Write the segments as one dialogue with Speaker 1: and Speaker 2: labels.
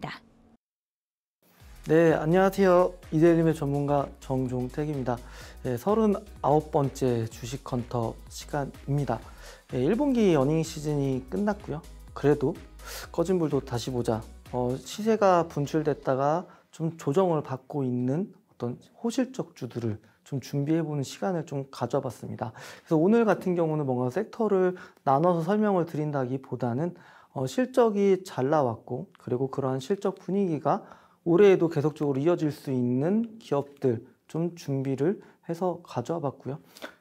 Speaker 1: 전합니다. 네, 안녕하세요. 이대림의 전문가 정종택입니다. 네, 예, 39번째 주식컨터 시간입니다. 네, 1분기 어닝 시즌이 끝났고요. 그래도 꺼진 불도 다시 보자. 어, 시세가 분출됐다가 좀 조정을 받고 있는 어떤 호실적 주들을 좀 준비해보는 시간을 좀 가져봤습니다. 그래서 오늘 같은 경우는 뭔가 섹터를 나눠서 설명을 드린다기보다는 어, 실적이 잘 나왔고 그리고 그러한 실적 분위기가 올해에도 계속적으로 이어질 수 있는 기업들 좀 준비를 해서 가져와 봤고요.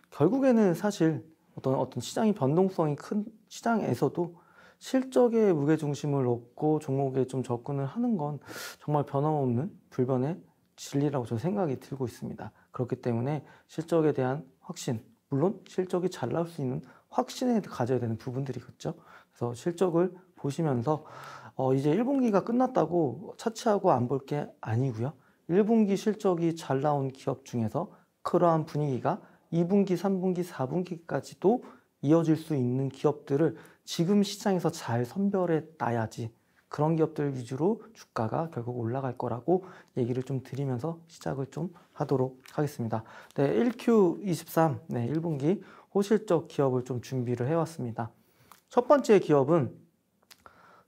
Speaker 1: 결국에는 사실 어떤 어떤 시장이 변동성이 큰 시장에서도 실적에 무게중심을 얻고 종목에 좀 접근을 하는 건 정말 변함없는 불변의 진리라고 저는 생각이 들고 있습니다. 그렇기 때문에 실적에 대한 확신, 물론 실적이 잘 나올 수 있는 확신을 가져야 되는 부분들이겠죠. 그래서 실적을 보시면서 어, 이제 1분기가 끝났다고 차치하고 안 볼 게 아니고요. 1분기 실적이 잘 나온 기업 중에서 그러한 분위기가 2분기, 3분기, 4분기까지도 이어질 수 있는 기업들을 지금 시장에서 잘 선별해 놔야지 그런 기업들 위주로 주가가 결국 올라갈 거라고 얘기를 좀 드리면서 시작을 좀 하도록 하겠습니다. 네, 1Q23, 네, 1분기 호실적 기업을 좀 준비를 해왔습니다. 첫 번째 기업은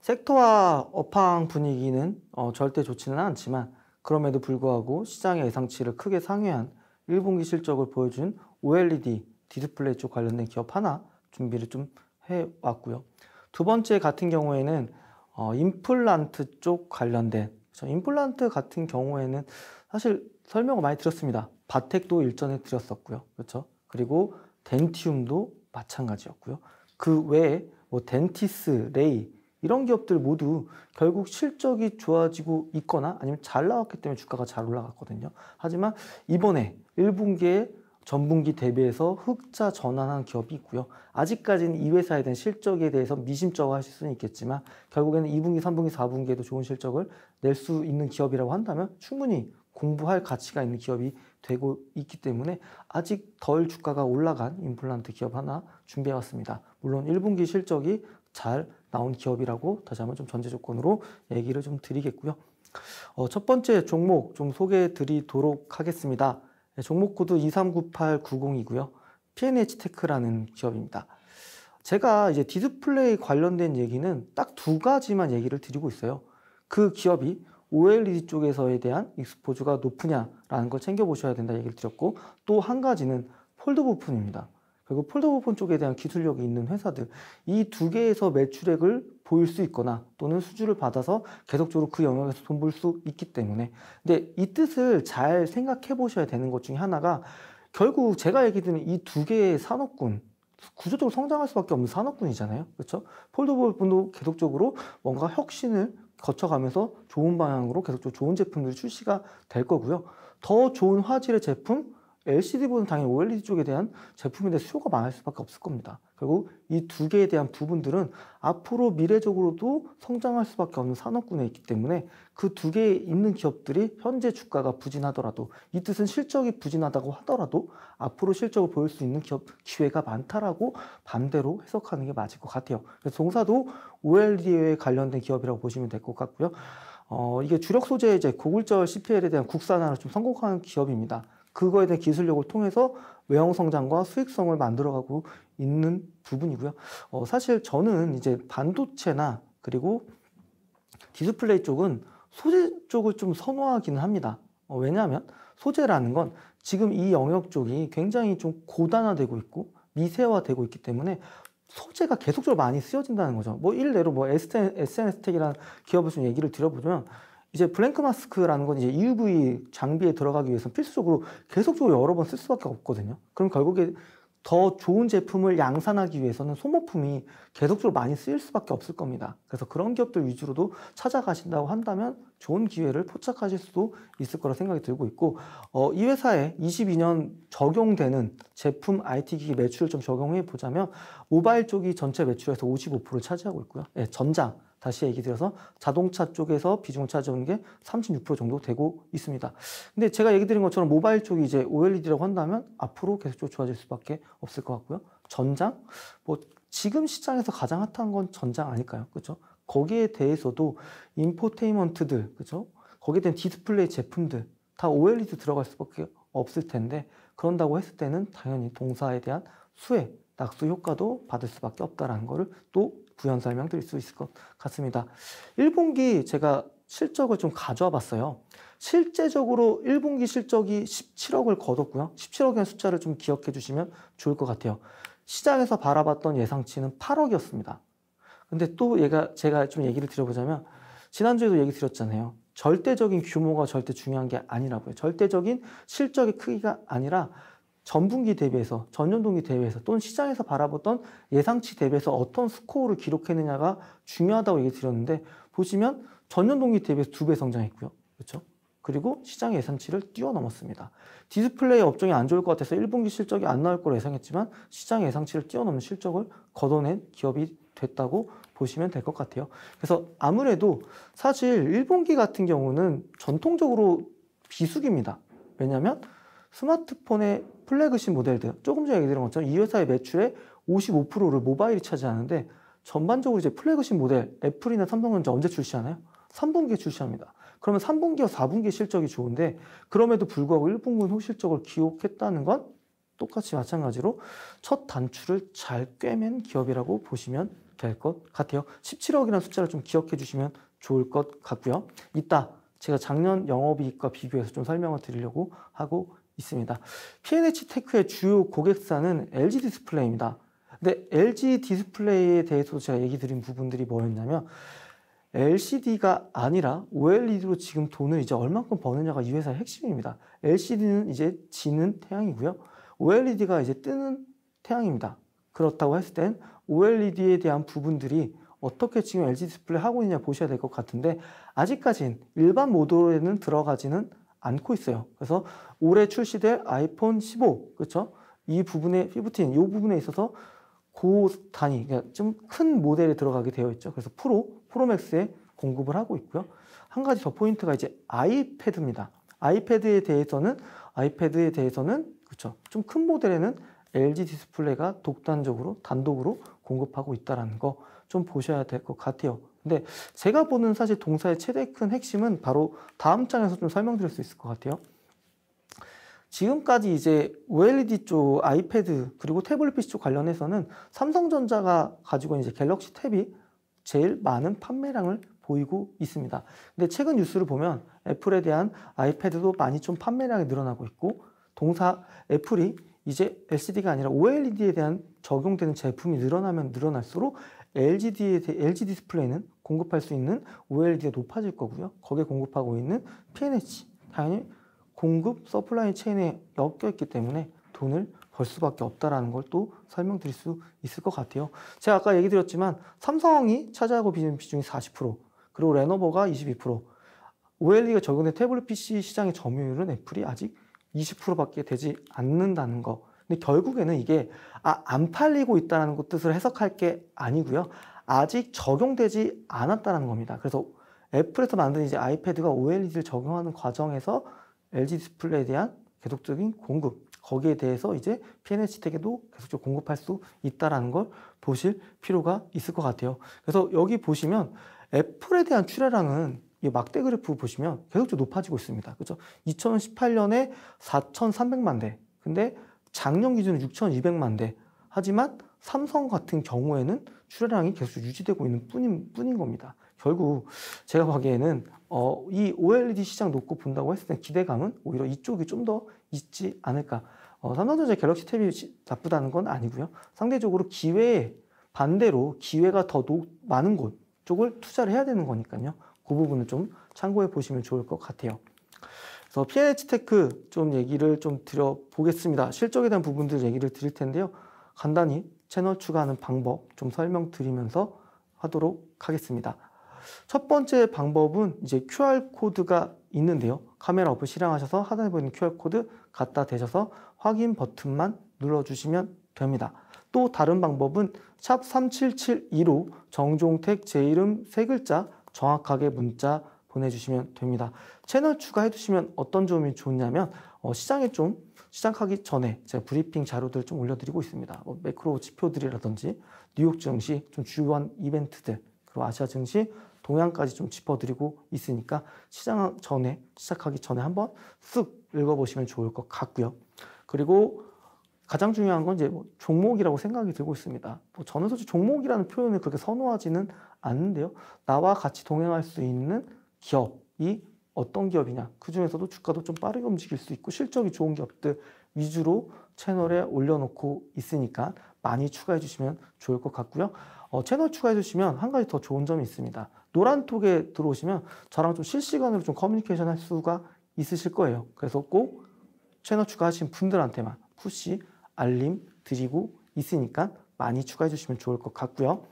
Speaker 1: 섹터와 업황 분위기는 어, 절대 좋지는 않지만 그럼에도 불구하고 시장의 예상치를 크게 상회한 1분기 실적을 보여준 OLED 디스플레이 쪽 관련된 기업 하나 준비를 좀 해왔고요. 두 번째 같은 경우에는 어, 임플란트 쪽 관련된 임플란트 같은 경우에는 사실 설명을 많이 드렸습니다. 바텍도 일전에 드렸었고요. 그렇죠? 그리고 덴티움도 마찬가지였고요. 그 외에 뭐 덴티스, 레이, 이런 기업들 모두 결국 실적이 좋아지고 있거나 아니면 잘 나왔기 때문에 주가가 잘 올라갔거든요. 하지만 이번에 1분기에 전분기 대비해서 흑자 전환한 기업이 있고요. 아직까지는 이 회사에 대한 실적에 대해서 미심쩍어 하실 수는 있겠지만 결국에는 2분기, 3분기, 4분기에도 좋은 실적을 낼 수 있는 기업이라고 한다면 충분히 공부할 가치가 있는 기업이 되고 있기 때문에 아직 덜 주가가 올라간 임플란트 기업 하나 준비해 왔습니다. 물론 1분기 실적이 잘 나온 기업이라고 다시 한번 좀 전제 조건으로 얘기를 좀 드리겠고요. 어, 첫 번째 종목 좀 소개해 드리도록 하겠습니다. 네, 종목 코드 239890이고요. PNH 테크라는 기업입니다. 제가 이제 디스플레이 관련된 얘기는 딱 두 가지만 얘기를 드리고 있어요. 그 기업이 OLED 쪽에서에 대한 익스포즈가 높으냐라는 걸 챙겨보셔야 된다 얘기를 드렸고 또 한 가지는 폴드 부품입니다. 그리고 폴더오폰 쪽에 대한 기술력이 있는 회사들 이 두 개에서 매출액을 보일 수 있거나 또는 수주를 받아서 계속적으로 그 영역에서 돈 벌 수 있기 때문에 근데 이 뜻을 잘 생각해 보셔야 되는 것 중에 하나가 결국 제가 얘기 드는이 두 개의 산업군 구조적으로 성장할 수밖에 없는 산업군이잖아요 그렇죠? 폴더블폰도 계속적으로 뭔가 혁신을 거쳐가면서 좋은 방향으로 계속적으로 좋은 제품들이 출시가 될 거고요 더 좋은 화질의 제품 l c d 보는 당연히 OLED 쪽에 대한 제품에 대한 수요가 많을 수밖에 없을 겁니다. 그리고 이 두 개에 대한 부분들은 앞으로 미래적으로도 성장할 수밖에 없는 산업군에 있기 때문에 그 두 개에 있는 기업들이 현재 주가가 부진하더라도 이 뜻은 실적이 부진하다고 하더라도 앞으로 실적을 보일 수 있는 기업 기회가 많다라고 반대로 해석하는 게 맞을 것 같아요. 그래서 종사도 OLED에 관련된 기업이라고 보시면 될 것 같고요. 어, 이게 주력 소재의 이제 고글절 CPL에 대한 국산화를 좀 성공한 기업입니다. 그거에 대한 기술력을 통해서 외형 성장과 수익성을 만들어가고 있는 부분이고요. 어, 사실 저는 이제 반도체나 그리고 디스플레이 쪽은 소재 쪽을 좀 선호하기는 합니다. 어, 왜냐하면 소재라는 건 지금 이 영역 쪽이 굉장히 좀 고단화되고 있고 미세화되고 있기 때문에 소재가 계속적으로 많이 쓰여진다는 거죠. 뭐 일례로 뭐 SNS 텍이라는 기업을 좀 얘기를 들어보면 이제 블랭크 마스크라는 건 이제 e u v 장비에 들어가기 위해서 필수적으로 계속적으로 여러 번 쓸 수밖에 없거든요. 그럼 결국에 더 좋은 제품을 양산하기 위해서는 소모품이 계속적으로 많이 쓰일 수밖에 없을 겁니다. 그래서 그런 기업들 위주로도 찾아가신다고 한다면 좋은 기회를 포착하실 수도 있을 거라 생각이 들고 있고 어, 이 회사에 22년 적용되는 제품 IT 기기 매출을 좀 적용해 보자면 모바일 쪽이 전체 매출에서 55%를 차지하고 있고요. 네, 전장 다시 얘기 드려서 자동차 쪽에서 비중을 차지하는 게36% 정도 되고 있습니다. 근데 제가 얘기 드린 것처럼 모바일 쪽이 이제 OLED라고 한다면 앞으로 계속 좋아질 수밖에 없을 것 같고요. 전장? 뭐 지금 시장에서 가장 핫한 건 전장 아닐까요? 그렇죠? 거기에 대해서도 인포테인먼트들, 그렇죠? 거기에 대한 디스플레이 제품들 다 OLED 들어갈 수밖에 없을 텐데 그런다고 했을 때는 당연히 동사에 대한 수혜 낙수 효과도 받을 수밖에 없다라는 것을 또 부연 설명드릴 수 있을 것 같습니다. 1분기 제가 실적을 좀 가져와 봤어요. 실제적으로 1분기 실적이 17억을 거뒀고요. 17억이라는 숫자를 좀 기억해 주시면 좋을 것 같아요. 시장에서 바라봤던 예상치는 8억이었습니다. 근데 또 얘가 제가 좀 얘기를 드려보자면 지난주에도 얘기 드렸잖아요. 절대적인 규모가 절대 중요한 게 아니라고요. 절대적인 실적의 크기가 아니라 전분기 대비해서 전년 동기 대비해서 또는 시장에서 바라보던 예상치 대비해서 어떤 스코어를 기록했느냐가 중요하다고 얘기 드렸는데 보시면 전년 동기 대비해서 두 배 성장했고요. 그렇죠? 그리고 시장 예상치를 뛰어넘었습니다. 디스플레이 업종이 안 좋을 것 같아서 1분기 실적이 안 나올 거로 예상했지만 시장 예상치를 뛰어넘는 실적을 걷어낸 기업이 됐다고 보시면 될 것 같아요. 그래서 아무래도 사실 1분기 같은 경우는 전통적으로 비수기입니다. 왜냐하면 스마트폰의 플래그십 모델들 조금 전에 얘기 드린 것처럼 이 회사의 매출의 55%를 모바일이 차지하는데 전반적으로 이제 플래그십 모델 애플이나 삼성전자 언제 출시하나요? 3분기에 출시합니다. 그러면 3분기와 4분기 실적이 좋은데 그럼에도 불구하고 1분기는 호실적을 기록했다는 건 똑같이 마찬가지로 첫 단추를 잘 꿰맨 기업이라고 보시면 될 것 같아요. 17억이라는 숫자를 좀 기억해 주시면 좋을 것 같고요. 이따 제가 작년 영업이익과 비교해서 좀 설명을 드리려고 하고 있습니다. P&H 테크의 주요 고객사는 LG 디스플레이입니다. 근데 LG 디스플레이에 대해서도 제가 얘기 드린 부분들이 뭐였냐면 LCD가 아니라 OLED로 지금 돈을 이제 얼만큼 버느냐가 이 회사의 핵심입니다. LCD는 이제 지는 태양이고요. OLED가 이제 뜨는 태양입니다. 그렇다고 했을 땐 OLED에 대한 부분들이 어떻게 지금 LG 디스플레이 하고 있냐 보셔야 될 것 같은데 아직까진 일반 모드로에는 들어가지는 않고 있어요. 그래서 올해 출시될 아이폰 15, 그렇죠? 이 부분에 15, 이 부분에 있어서 고 단위, 그러니까 좀 큰 모델에 들어가게 되어 있죠. 그래서 프로, 프로맥스에 공급을 하고 있고요. 한 가지 더 포인트가 이제 아이패드입니다. 아이패드에 대해서는 아이패드에 대해서는 그렇죠. 좀 큰 모델에는 LG 디스플레이가 독단적으로 단독으로 공급하고 있다라는 거 좀 보셔야 될 것 같아요. 근데 제가 보는 사실 동사의 최대 큰 핵심은 바로 다음 장에서 좀 설명드릴 수 있을 것 같아요. 지금까지 이제 OLED 쪽 아이패드 그리고 태블릿 PC 쪽 관련해서는 삼성전자가 가지고 이제 갤럭시 탭이 제일 많은 판매량을 보이고 있습니다. 근데 최근 뉴스를 보면 애플에 대한 아이패드도 많이 좀 판매량이 늘어나고 있고 동사 애플이 이제 LCD가 아니라 OLED에 대한 적용되는 제품이 늘어나면 늘어날수록 l g d LG 디스플레이는 공급할 수 있는 OLED가 높아질 거고요. 거기에 공급하고 있는 PNH 당연히 공급 서플라이 체인에 엮여 있기 때문에 돈을 벌 수밖에 없다라걸또 설명드릴 수 있을 것 같아요. 제가 아까 얘기 드렸지만 삼성이 차지하고 비중, 비중이 40% 그리고 레노버가 22% OLED가 적용된 태블릿 PC 시장의 점유율은 애플이 아직 20%밖에 되지 않는다는 거 근데 결국에는 이게 아, 안 팔리고 있다는 것 뜻을 해석할 게 아니고요. 아직 적용되지 않았다는 겁니다. 그래서 애플에서 만든 이제 아이패드가 OLED를 적용하는 과정에서 LG 디스플레이에 대한 계속적인 공급 거기에 대해서 이제 PNH택에도 계속적으로 공급할 수 있다라는 걸 보실 필요가 있을 것 같아요. 그래서 여기 보시면 애플에 대한 출하량은 이 막대 그래프 보시면 계속적으로 높아지고 있습니다. 그렇죠? 2018년에 4,300만 대. 근데 작년 기준은 6,200만 대. 하지만 삼성 같은 경우에는 출하량이 계속 유지되고 있는 뿐인, 뿐인 겁니다. 결국 제가 보기에는 어, 이 OLED 시장 놓고 본다고 했을 때 기대감은 오히려 이쪽이 좀 더 있지 않을까. 어, 삼성전자 갤럭시 탭이 나쁘다는 건 아니고요. 상대적으로 기회에 반대로 기회가 더 노, 많은 곳 쪽을 투자를 해야 되는 거니까요. 그 부분을 좀 참고해 보시면 좋을 것 같아요. 그래서 PH 테크 좀 얘기를 좀 드려보겠습니다. 실적에 대한 부분들 얘기를 드릴 텐데요. 간단히 채널 추가하는 방법 좀 설명드리면서 하도록 하겠습니다. 첫 번째 방법은 이제 QR코드가 있는데요. 카메라 어플 실행하셔서 하단에 보이는 QR코드 갖다 대셔서 확인 버튼만 눌러주시면 됩니다. 또 다른 방법은 샵 3772로 정종택 제 이름 세 글자 정확하게 문자 보내주시면 됩니다. 채널 추가해 두시면 어떤 점이 좋냐면 어, 시장에 좀 시작하기 전에 제가 브리핑 자료들 좀 올려드리고 있습니다. 뭐 매크로 지표들이라든지 뉴욕 증시, 좀 주요한 이벤트들, 그리고 아시아 증시, 동향까지 좀 짚어드리고 있으니까 시장 전에 시작하기 전에 한번 쓱 읽어보시면 좋을 것 같고요. 그리고 가장 중요한 건 이제 뭐 종목이라고 생각이 들고 있습니다. 뭐 저는 솔직히 종목이라는 표현을 그렇게 선호하지는 않는데요. 나와 같이 동행할 수 있는 기업이 어떤 기업이냐 그 중에서도 주가도 좀 빠르게 움직일 수 있고 실적이 좋은 기업들 위주로 채널에 올려놓고 있으니까 많이 추가해 주시면 좋을 것 같고요. 어, 채널 추가해 주시면 한 가지 더 좋은 점이 있습니다. 노란톡에 들어오시면 저랑 좀 실시간으로 좀 커뮤니케이션 할 수가 있으실 거예요. 그래서 꼭 채널 추가하신 분들한테만 푸시 알림 드리고 있으니까 많이 추가해 주시면 좋을 것 같고요.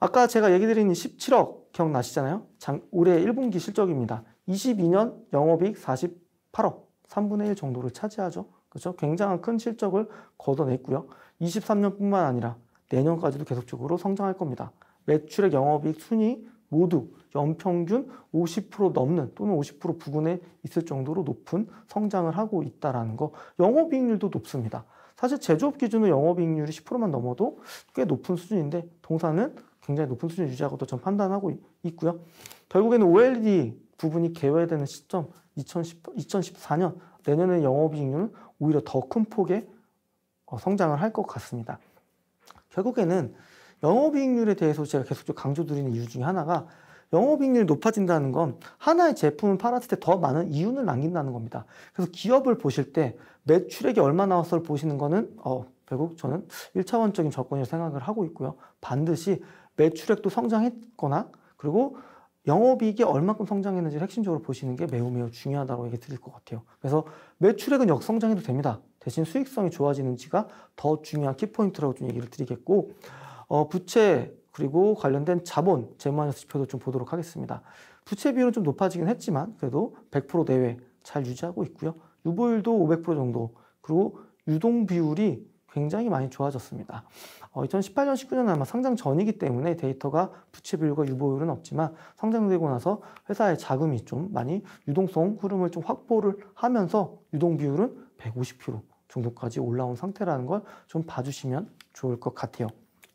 Speaker 1: 아까 제가 얘기 드린 17억 기억나시잖아요. 장, 올해 1분기 실적입니다. 22년 영업이익 48억, 3분의 1 정도를 차지하죠. 그렇죠? 굉장한 큰 실적을 거둬냈고요. 23년뿐만 아니라 내년까지도 계속적으로 성장할 겁니다. 매출액 영업이익 순위 모두 연평균 50% 넘는 또는 50% 부근에 있을 정도로 높은 성장을 하고 있다는 거. 영업이익률도 높습니다. 사실 제조업 기준으로 영업이익률이 10%만 넘어도 꽤 높은 수준인데 동사는 굉장히 높은 수준 유지하고도 전 판단하고 있고요. 결국에는 OLED 부분이 개외되는 시점 2010, 2014년 내년에 영업이익률은 오히려 더 큰 폭의 어, 성장을 할 것 같습니다. 결국에는 영업이익률에 대해서 제가 계속 강조드리는 이유 중에 하나가 영업이익률이 높아진다는 건 하나의 제품을 팔았을 때 더 많은 이윤을 남긴다는 겁니다. 그래서 기업을 보실 때 매출액이 얼마 나왔어 보시는 거는 어, 결국 저는 1차원적인 접근이라고 생각을 하고 있고요. 반드시 매출액도 성장했거나 그리고 영업이익이 얼만큼 성장했는지 핵심적으로 보시는 게 매우 매우 중요하다고 얘기 드릴 것 같아요. 그래서 매출액은 역성장해도 됩니다. 대신 수익성이 좋아지는지가 더 중요한 키포인트라고 좀 얘기를 드리겠고 어, 부채 그리고 관련된 자본 재무안에서 지표도 좀 보도록 하겠습니다. 부채 비율은 좀 높아지긴 했지만 그래도 100% 내외 잘 유지하고 있고요. 유보율도 500% 정도 그리고 유동 비율이 굉장히 많이 좋아졌습니다. 어, 2018년, 19년은 아마 상장 전이기 때문에 데이터가 부채 비율과 유보율은 없지만 상장되고 나서 회사의 자금이 좀 많이 유동성 흐름을 좀 확보를 하면서 유동 비율은 150% 정도까지 올라온 상태라는 걸 좀 봐주시면 좋을 것 같아요.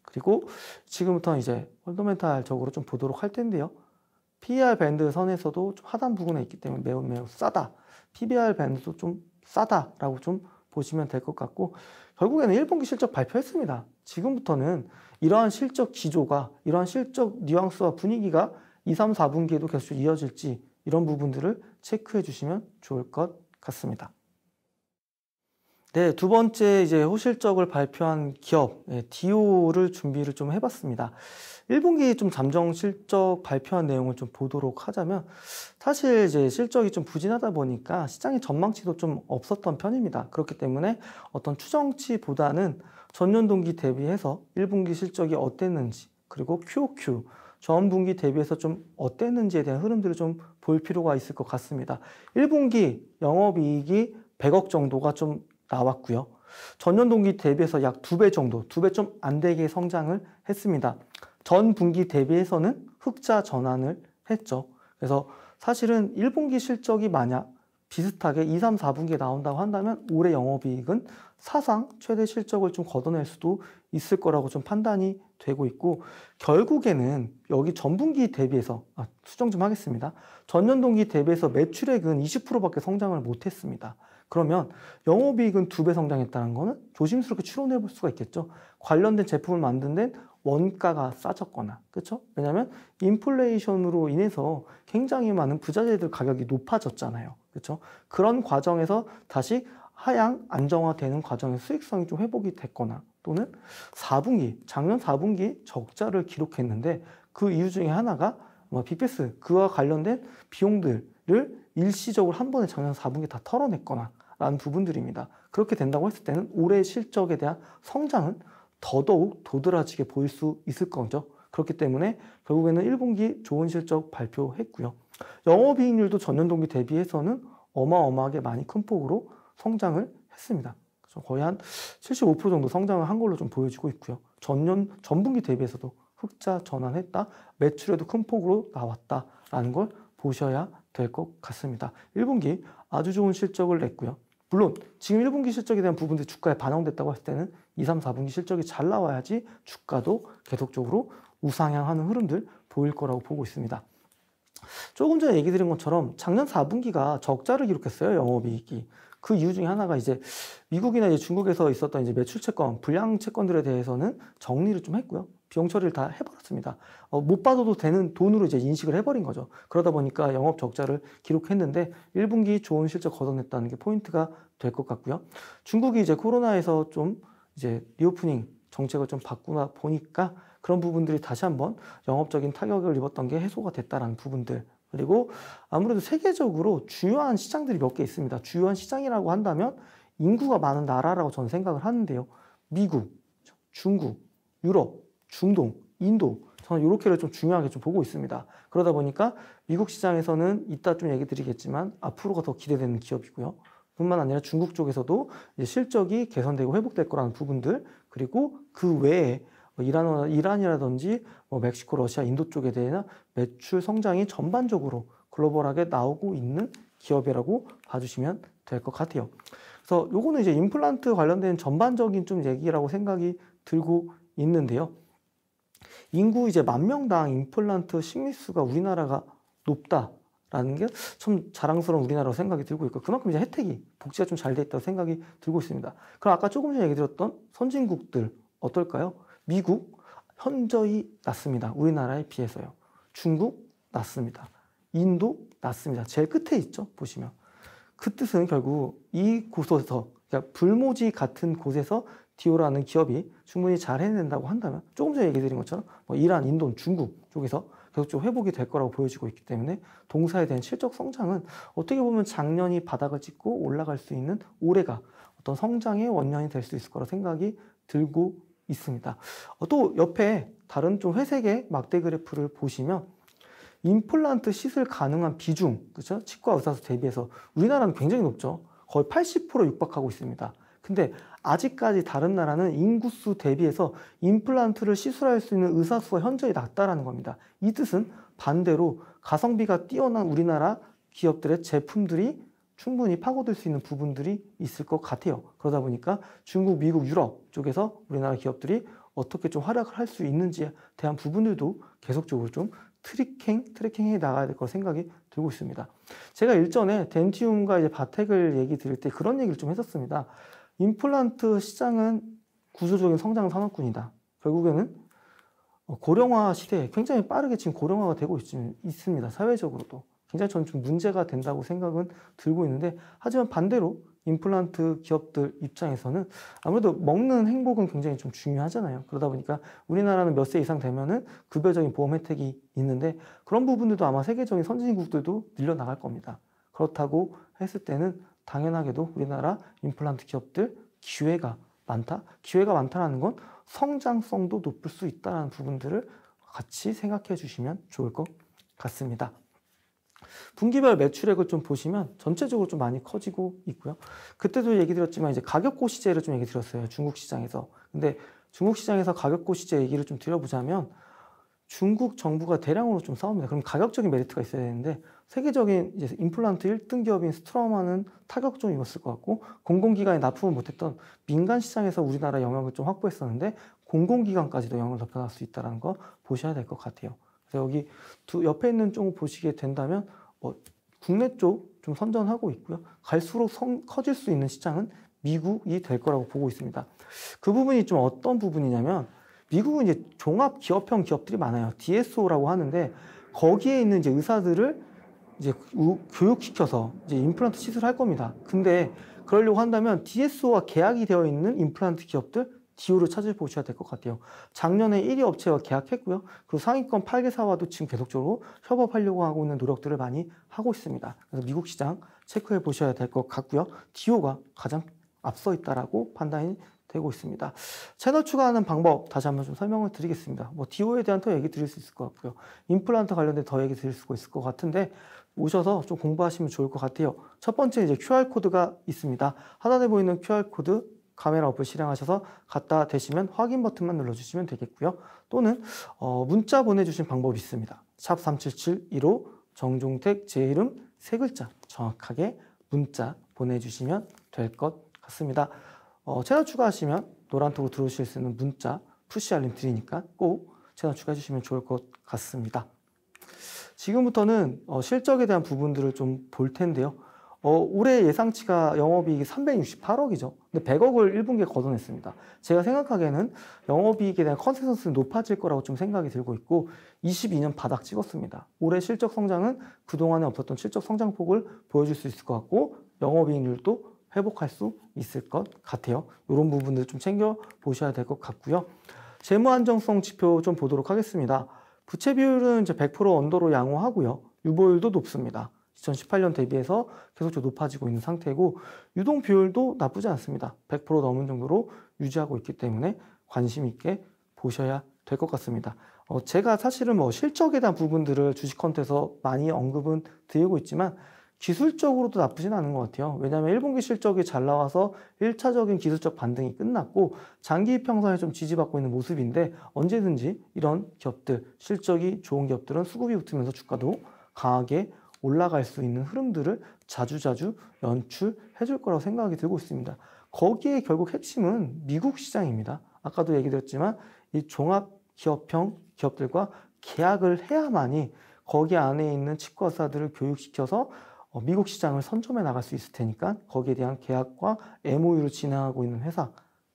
Speaker 1: 그리고 지금부터 이제 펀더멘탈적으로 좀 보도록 할 텐데요. PER 밴드 선에서도 좀 하단 부분에 있기 때문에 매우 매우 싸다. PBR 밴드도 좀 싸다라고 좀 보시면 될 것 같고 결국에는 1분기 실적 발표했습니다. 지금부터는 이러한 실적 기조가 이러한 실적 뉘앙스와 분위기가 2, 3, 4분기에도 계속 이어질지 이런 부분들을 체크해 주시면 좋을 것 같습니다. 네, 두 번째 이제 호실적을 발표한 기업 네, 디오를 준비를 좀 해봤습니다. 1분기 좀 잠정 실적 발표한 내용을 좀 보도록 하자면 사실 이제 실적이 좀 부진하다 보니까 시장의 전망치도 좀 없었던 편입니다. 그렇기 때문에 어떤 추정치보다는 전년 동기 대비해서 1분기 실적이 어땠는지 그리고 QQ 전 분기 대비해서 좀 어땠는지에 대한 흐름들을 좀 볼 필요가 있을 것 같습니다. 1분기 영업이익이 100억 정도가 좀 나왔고요. 전년 동기 대비해서 약 두 배 정도, 두 배 좀 안 되게 성장을 했습니다. 전 분기 대비해서는 흑자 전환을 했죠. 그래서 사실은 1분기 실적이 만약 비슷하게 2, 3, 4분기에 나온다고 한다면 올해 영업이익은 사상 최대 실적을 좀 걷어낼 수도 있을 거라고 좀 판단이 되고 있고 결국에는 여기 전분기 대비해서 아, 수정 좀 하겠습니다. 전년 동기 대비해서 매출액은 20%밖에 성장을 못했습니다. 그러면 영업이익은 두 배 성장했다는 거는 조심스럽게 추론해 볼 수가 있겠죠. 관련된 제품을 만든 데 원가가 싸졌거나, 그렇죠? 왜냐하면 인플레이션으로 인해서 굉장히 많은 부자재들 가격이 높아졌잖아요, 그렇죠? 그런 과정에서 다시 하향 안정화되는 과정에 수익성이 좀 회복이 됐거나 또는 4분기, 작년 4분기 적자를 기록했는데 그 이유 중에 하나가 뭐 빅패스 그와 관련된 비용들을 일시적으로 한 번에 작년 4분기 다 털어냈거나 라는 부분들입니다. 그렇게 된다고 했을 때는 올해 실적에 대한 성장은 더더욱 도드라지게 보일 수 있을 거죠. 그렇기 때문에 결국에는 1분기 좋은 실적 발표했고요. 영업이익률도 전년 동기 대비해서는 어마어마하게 많이 큰 폭으로 성장을 했습니다. 거의 한 75% 정도 성장을 한 걸로 좀 보여지고 있고요. 전년 전분기 대비해서도 흑자 전환했다. 매출에도 큰 폭으로 나왔다라는 걸 보셔야 될 것 같습니다. 1분기 아주 좋은 실적을 냈고요. 물론 지금 1분기 실적에 대한 부분들이 주가에 반영됐다고 할 때는 2, 3, 4분기 실적이 잘 나와야지 주가도 계속적으로 우상향하는 흐름들 보일 거라고 보고 있습니다. 조금 전에 얘기 드린 것처럼 작년 4분기가 적자를 기록했어요. 영업이익이. 그 이유 중에 하나가 이제 미국이나 이제 중국에서 있었던 이제 매출 채권, 불량 채권들에 대해서는 정리를 좀 했고요. 병 처리를 다 해버렸습니다. 어, 못 받아도 되는 돈으로 이제 인식을 해버린 거죠. 그러다 보니까 영업 적자를 기록했는데 1분기 좋은 실적 거둬냈다는 게 포인트가 될 것 같고요. 중국이 이제 코로나에서 좀 이제 리오프닝 정책을 좀 바꾸나 보니까 그런 부분들이 다시 한번 영업적인 타격을 입었던 게 해소가 됐다라는 부분들 그리고 아무래도 세계적으로 주요한 시장들이 몇 개 있습니다. 주요한 시장이라고 한다면 인구가 많은 나라라고 저는 생각을 하는데요. 미국, 중국, 유럽, 중동, 인도 저는 이렇게를 좀 중요하게 좀 보고 있습니다. 그러다 보니까 미국 시장에서는 이따 좀 얘기 드리겠지만 앞으로가 더 기대되는 기업이고요. 뿐만 아니라 중국 쪽에서도 실적이 개선되고 회복될 거라는 부분들 그리고 그 외에 뭐 이란, 이란이라든지 뭐 멕시코, 러시아, 인도 쪽에 대한 매출 성장이 전반적으로 글로벌하게 나오고 있는 기업이라고 봐주시면 될 것 같아요. 그래서 요거는 이제 임플란트 관련된 전반적인 좀 얘기라고 생각이 들고 있는데요. 인구 이제 만 명당 임플란트 식리수가 우리나라가 높다라는 게 참 자랑스러운 우리나라로 생각이 들고 있고 그만큼 이제 혜택이 복지가 좀잘돼 있다고 생각이 들고 있습니다. 그럼 아까 조금 전에 얘기 드렸던 선진국들 어떨까요? 미국 현저히 낮습니다. 우리나라에 비해서요. 중국 낮습니다. 인도 낮습니다. 제일 끝에 있죠. 보시면. 그 뜻은 결국 이 곳에서 그러니까 불모지 같은 곳에서 디오라는 기업이 충분히 잘 해낸다고 한다면 조금 전에 얘기 드린 것처럼 뭐 이란, 인도, 중국 쪽에서 계속 회복이 될 거라고 보여지고 있기 때문에 동사에 대한 실적 성장은 어떻게 보면 작년이 바닥을 찍고 올라갈 수 있는 올해가 어떤 성장의 원년이 될 수 있을 거라 고 생각이 들고 있습니다. 어, 또 옆에 다른 좀 회색의 막대 그래프를 보시면 임플란트 시술 가능한 비중, 그렇죠? 치과 의사수 대비해서 우리나라는 굉장히 높죠. 거의 80% 육박하고 있습니다. 근데 아직까지 다른 나라는 인구수 대비해서 임플란트를 시술할 수 있는 의사 수가 현저히 낮다라는 겁니다. 이 뜻은 반대로 가성비가 뛰어난 우리나라 기업들의 제품들이 충분히 파고들 수 있는 부분들이 있을 것 같아요. 그러다 보니까 중국, 미국, 유럽 쪽에서 우리나라 기업들이 어떻게 좀 활약을 할 수 있는지에 대한 부분들도 계속적으로 좀 트리킹, 트래킹해 나가야 될 거 생각이 들고 있습니다. 제가 일전에 덴티움과 이제 바텍을 얘기 드릴 때 그런 얘기를 좀 했었습니다. 임플란트 시장은 구조적인 성장 산업군이다. 결국에는 어, 고령화 시대에 굉장히 빠르게 지금 고령화가 되고 있, 있습니다. 사회적으로도. 굉장히 저는 좀 문제가 된다고 생각은 들고 있는데 하지만 반대로 임플란트 기업들 입장에서는 아무래도 먹는 행복은 굉장히 좀 중요하잖아요. 그러다 보니까 우리나라는 몇 세 이상 되면은 급여적인 보험 혜택이 있는데 그런 부분들도 아마 세계적인 선진국들도 늘려나갈 겁니다. 그렇다고 했을 때는 당연하게도 우리나라 임플란트 기업들 기회가 많다. 기회가 많다는건 성장성도 높을 수있다는 부분들을 같이 생각해 주시면 좋을 것 같습니다. 분기별 매출액을 좀 보시면 전체적으로 좀 많이 커지고 있고요. 그때도 얘기 드렸지만 이제 가격 고시제를 좀 얘기 드렸어요. 중국 시장에서. 근데 중국 시장에서 가격 고시제 얘기를 좀 드려보자면 중국 정부가 대량으로 좀 싸웁니다. 그럼 가격적인 메리트가 있어야 되는데 세계적인 이제 임플란트 1등 기업인 스트라우마는 타격 좀 입었을 것 같고 공공기관이 납품을 못했던 민간 시장에서 우리나라 영향을 좀 확보했었는데 공공기관까지도 영향을 덮여갈 수 있다는 거 보셔야 될 것 같아요. 그래서 여기 두 옆에 있는 쪽 보시게 된다면 뭐 국내 쪽 좀 선전하고 있고요. 갈수록 성, 커질 수 있는 시장은 미국이 될 거라고 보고 있습니다. 그 부분이 좀 어떤 부분이냐면 미국은 이제 종합 기업형 기업들이 많아요. DSO라고 하는데 거기에 있는 이제 의사들을 이제 교육시켜서 이제 임플란트 시술을 할 겁니다. 근데 그러려고 한다면 DSO와 계약이 되어 있는 임플란트 기업들 디오를 찾아보셔야 될 것 같아요. 작년에 1위 업체와 계약했고요. 그리고 상위권 8개사와도 지금 계속적으로 협업하려고 하고 있는 노력들을 많이 하고 있습니다. 그래서 미국 시장 체크해 보셔야 될 것 같고요. 디오가 가장 앞서 있다라고 판단이 되고 있습니다. 채널 추가하는 방법 다시 한번 좀 설명을 드리겠습니다. 뭐 DO에 대한 더 얘기 드릴 수 있을 것 같고요. 임플란트 관련된 더 얘기 드릴 수 있을 것 같은데 오셔서 좀 공부하시면 좋을 것 같아요. 첫 번째 이제 QR 코드가 있습니다. 하단에 보이는 QR 코드 카메라 어플 실행하셔서 갖다 대시면 확인 버튼만 눌러주시면 되겠고요. 또는 어, 문자 보내주신 방법이 있습니다. 샵 3771호 정종택 제 이름 세 글자 정확하게 문자 보내주시면 될 것 같습니다. 어, 채널 추가하시면 노란톡으로 들어오실 수 있는 문자 푸시 알림 드리니까 꼭 채널 추가해 주시면 좋을 것 같습니다. 지금부터는 어, 실적에 대한 부분들을 좀 볼 텐데요. 어, 올해 예상치가 영업이익이 368억이죠. 근데 100억을 1분기에 걷어냈습니다. 제가 생각하기에는 영업이익에 대한 컨센서스는 높아질 거라고 좀 생각이 들고 있고 22년 바닥 찍었습니다. 올해 실적 성장은 그동안에 없었던 실적 성장폭을 보여줄 수 있을 것 같고 영업이익률도 회복할 수 있을 것 같아요. 이런 부분들 좀 챙겨 보셔야 될 것 같고요. 재무 안정성 지표 좀 보도록 하겠습니다. 부채 비율은 이제 100% 언더로 양호하고요. 유보율도 높습니다. 2018년 대비해서 계속 높아지고 있는 상태고 유동 비율도 나쁘지 않습니다. 100% 넘은 정도로 유지하고 있기 때문에 관심 있게 보셔야 될 것 같습니다. 어, 제가 사실은 뭐 실적에 대한 부분들을 주식 컨트에서 많이 언급은 드리고 있지만 기술적으로도 나쁘진 않은 것 같아요. 왜냐하면 1분기 실적이 잘 나와서 1차적인 기술적 반등이 끝났고 장기 평상에좀 지지받고 있는 모습인데 언제든지 이런 기업들 실적이 좋은 기업들은 수급이 붙으면서 주가도 강하게 올라갈 수 있는 흐름들을 자주자주 연출해 줄 거라고 생각이 들고 있습니다. 거기에 결국 핵심은 미국 시장입니다. 아까도 얘기 드렸지만 이 종합 기업형 기업들과 계약을 해야만이 거기 안에 있는 치과사들을 교육시켜서 어, 미국 시장을 선점해 나갈 수 있을 테니까 거기에 대한 계약과 MOU를 진행하고 있는 회사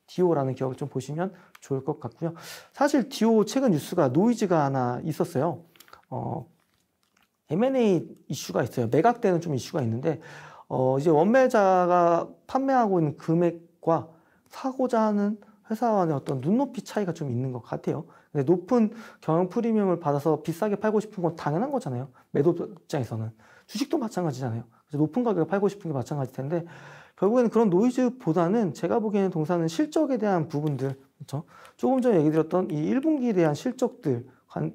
Speaker 1: 디오라는 기업을 좀 보시면 좋을 것 같고요. 사실 디오 최근 뉴스가 노이즈가 하나 있었어요. 어, M&A 이슈가 있어요. 매각되는 좀 이슈가 있는데 어, 이제 원매자가 판매하고 있는 금액과 사고자 하는 회사와의 어떤 눈높이 차이가 좀 있는 것 같아요. 근데 높은 경영 프리미엄을 받아서 비싸게 팔고 싶은 건 당연한 거잖아요. 매도 입장에서는. 주식도 마찬가지잖아요. 높은 가격에 팔고 싶은 게 마찬가지 텐데 결국에는 그런 노이즈보다는 제가 보기에는 동사는 실적에 대한 부분들 그렇죠? 조금 전에 얘기 드렸던 이 1분기에 대한 실적들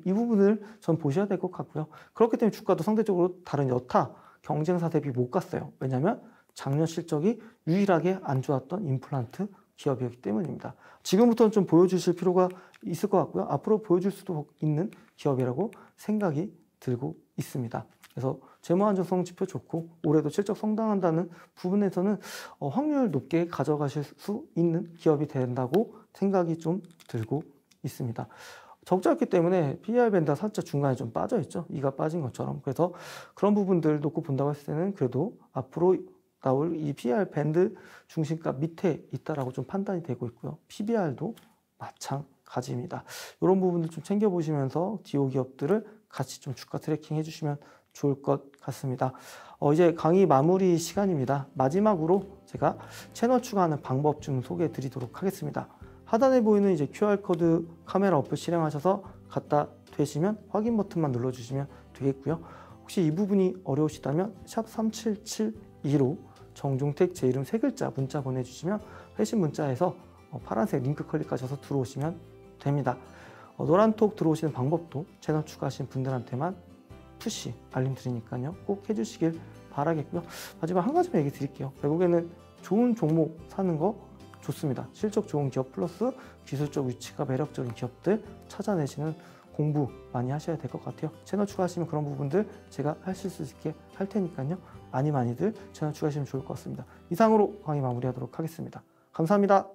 Speaker 1: 이 부분을 전 보셔야 될 것 같고요. 그렇기 때문에 주가도 상대적으로 다른 여타 경쟁사 대비 못 갔어요. 왜냐하면 작년 실적이 유일하게 안 좋았던 임플란트 기업이었기 때문입니다. 지금부터는 좀 보여주실 필요가 있을 것 같고요. 앞으로 보여줄 수도 있는 기업이라고 생각이 들고 있습니다. 그래서 재무 안정성 지표 좋고 올해도 실적 성장한다는 부분에서는 어, 확률 높게 가져가실 수 있는 기업이 된다고 생각이 좀 들고 있습니다. 적자였기 때문에 p e r 밴드 가 살짝 중간에 좀 빠져있죠. 이가 빠진 것처럼. 그래서 그런 부분들 놓고 본다고 했을 때는 그래도 앞으로 나올 이 p e r 밴드 중심값 밑에 있다라고 좀 판단이 되고 있고요. PBR도 마찬가지입니다. 이런 부분들 좀 챙겨보시면서 디오 기업들을 같이 좀 주가 트래킹 해주시면 좋을 것 같습니다. 어, 이제 강의 마무리 시간입니다. 마지막으로 제가 채널 추가하는 방법 좀 소개해 드리도록 하겠습니다. 하단에 보이는 이제 QR코드 카메라 어플 실행하셔서 갖다 되시면 확인 버튼만 눌러주시면 되겠고요. 혹시 이 부분이 어려우시다면 샵 3772로 정종택 제 이름 세 글자 문자 보내주시면 회신 문자에서 어, 파란색 링크 클릭하셔서 들어오시면 됩니다. 어, 노란톡 들어오시는 방법도 채널 추가하신 분들한테만 푸시 알림 드리니까요. 꼭 해주시길 바라겠고요. 마지막 한 가지만 얘기 드릴게요. 결국에는 좋은 종목 사는 거 좋습니다. 실적 좋은 기업 플러스 기술적 위치가 매력적인 기업들 찾아내시는 공부 많이 하셔야 될 것 같아요. 채널 추가하시면 그런 부분들 제가 하실 수 있게 할 테니까요. 많이 많이들 채널 추가하시면 좋을 것 같습니다. 이상으로 강의 마무리하도록 하겠습니다. 감사합니다.